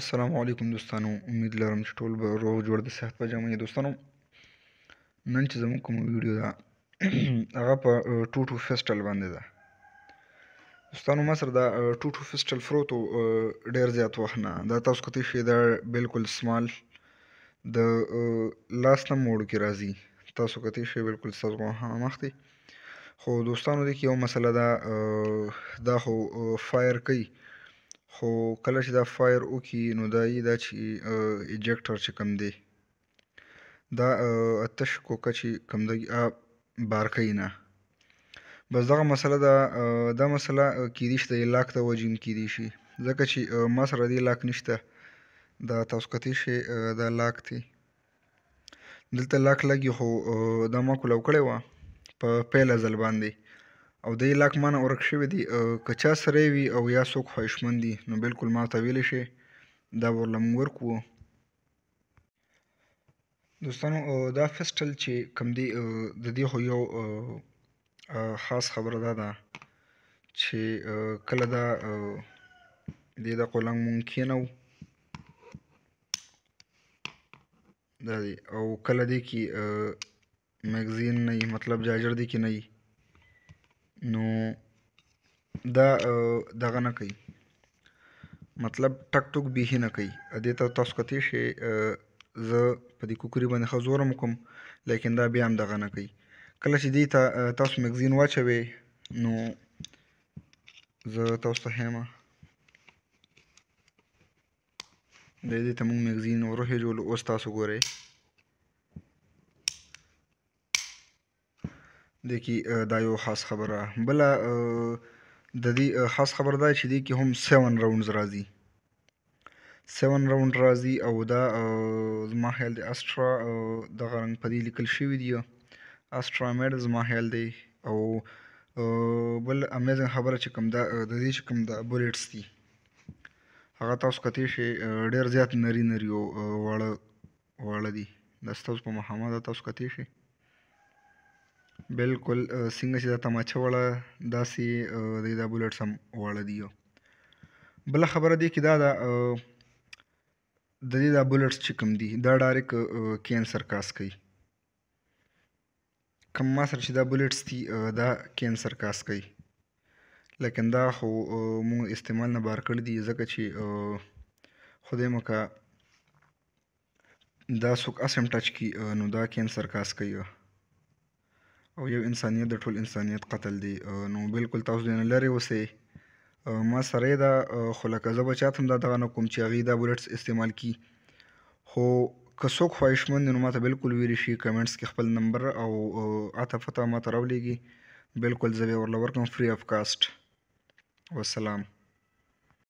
السلام علیکم دوستانو امید لرم چې ټول به روغ جوړ د صحت په جامه دوستانو نن چې زموږ کوم ویډیو ده هغه په ټوټو فیسټل باندې ده دوستانو ما سره دا ټوټو فیسټل فروت ډیر زیات وخت نه دا تاسو کتی شي دا بالکل سمال د لاس نه موډ کې راځي تاسو کتی شي بالکل تاسو هم مخته خو دوستانو دې یو مسله ده دا خو فایر کوي خو کله چې دا فایر وکړي نو دا یې دا چې ایجکټر چې کم دی دا اتش کوکه چې کم دی بار کوي نه بس دغه مسله دا دا مسله کیدی شي د لاک ته وجیم کیدی شي ځکه چې ما سره دی لاک نشته دا تاسو کتی شي دا لاک دی دلته لاک لګي خو دا ما کولو کړی وه په پیله ځل باندې او د لاک مانه ورک شوی دی کچا سره وي او یا څوک خواهشمن دي نو بالکل ما ته ویلی شي دا ورله موږ ورکوو دوستانو دا فیسټل چې کوم دی د دې خو یو خاص خبره دا ده چې کله دا دې دا قلنګ مونږ کینو دا دی او کله دی کې میگزین نه مطلب جاجر دی کې نه نو دا دغه نه کوي مطلب ټک ټوک بیخي نه کوي دې ته تاسو کتی شي زه په دې کوکري باندې ښه زورم کوم لیکن دا بیا هم دغه نه کوي کله چې دې ته تاسو مګزین واچوي نو زه تاسو ته هیمه د دې ته موږ مګزین ورو هجول اوس تاسو ګورئ دی کې دا یو خاص خبره بل د دې خاص خبر دا چې دی کې هم 7 راوندز راځي 7 راوند راځي او دا زما خیال دی استرا د غرنګ په دې لیکل شوی دی استرا مېډ زما خیال دی او بل امیزنګ خبره چې کوم دا د دې چې کوم دا بولټس دي هغه تاسو کتې شي ډیر زیات نری نری او وړ وړ دي دا تاسو په محمد تاسو کتې شي बिल्कुल څنګه چې دا تماچه وړه داسې دی دا بولټس هم واړه دي بله خبره دی کې دا ده د دې دا بولټس چې کوم دي دا ډایرک کینسر کاس کوي کم ما سره چې دا بولټس دي دا کینسر کاس کوي لیکن دا خو مونږ استعمال نه بار کړی دي ځکه چې خدای مکه دا څوک اسم ټچ کی نو دا کینسر کاس کوي او یو انسانیت د ټول انسانیت قتل دی نو بالکل تاسو دنه لري اوسئ ما سره دا خو لکه زه به چاته هم دا دغه نه کوم چې هغې دا بولټس استعمال کي خو که څوک خواهشمند دی نو ماته بالکل ویلی شي کمنټس کې خپل نمبر او عاطفه ته ماته راولېږي بالکل زه به یې ورله ورکړم فری آف کاسټ وسلام